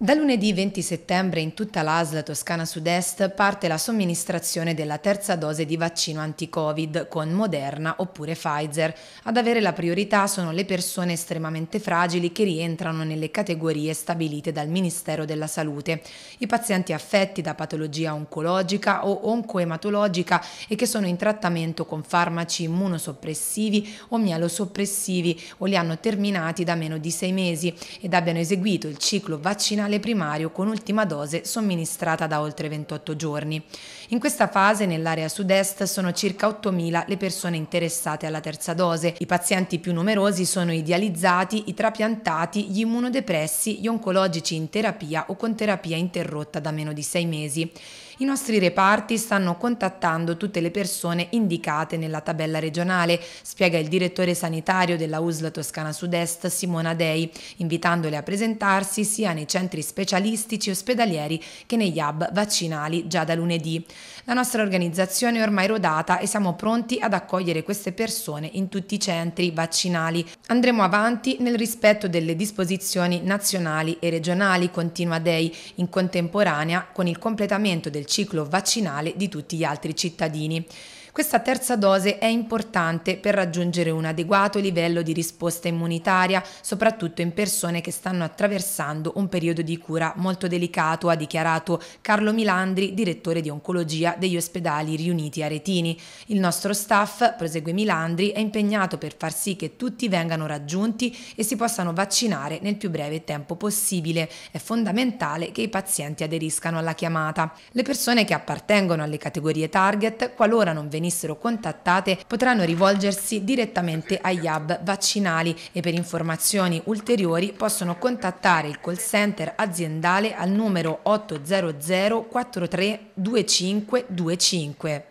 Da lunedì 20 settembre in tutta l'ASL Toscana Sud-Est parte la somministrazione della terza dose di vaccino anti-Covid con Moderna oppure Pfizer. Ad avere la priorità sono le persone estremamente fragili che rientrano nelle categorie stabilite dal Ministero della Salute, i pazienti affetti da patologia oncologica o oncoematologica e che sono in trattamento con farmaci immunosoppressivi o mielosoppressivi o li hanno terminati da meno di sei mesi ed abbiano eseguito il ciclo vaccinale vaccinale primario con ultima dose somministrata da oltre 28 giorni. In questa fase nell'area sud-est sono circa 8.000 le persone interessate alla terza dose. I pazienti più numerosi sono i dializzati, i trapiantati, gli immunodepressi, gli oncologici in terapia o con terapia interrotta da meno di 6 mesi. I nostri reparti stanno contattando tutte le persone indicate nella tabella regionale, spiega il direttore sanitario della USL Toscana Sud-Est Simona Dei, invitandole a presentarsi sia nei centri centri specialistici ospedalieri che negli hub vaccinali già da lunedì. La nostra organizzazione è ormai rodata e siamo pronti ad accogliere queste persone in tutti i centri vaccinali. Andremo avanti nel rispetto delle disposizioni nazionali e regionali, continua Dei, in contemporanea con il completamento del ciclo vaccinale di tutti gli altri cittadini. Questa terza dose è importante per raggiungere un adeguato livello di risposta immunitaria, soprattutto in persone che stanno attraversando un periodo di cura molto delicato, ha dichiarato Carlo Milandri, direttore di oncologia degli ospedali riuniti a Retini. Il nostro staff, prosegue Milandri, è impegnato per far sì che tutti vengano raggiunti e si possano vaccinare nel più breve tempo possibile. È fondamentale che i pazienti aderiscano alla chiamata. Le persone che appartengono alle categorie target, qualora non vengano venissero contattate potranno rivolgersi direttamente agli hub vaccinali e per informazioni ulteriori possono contattare il call center aziendale al numero 800 43 2525.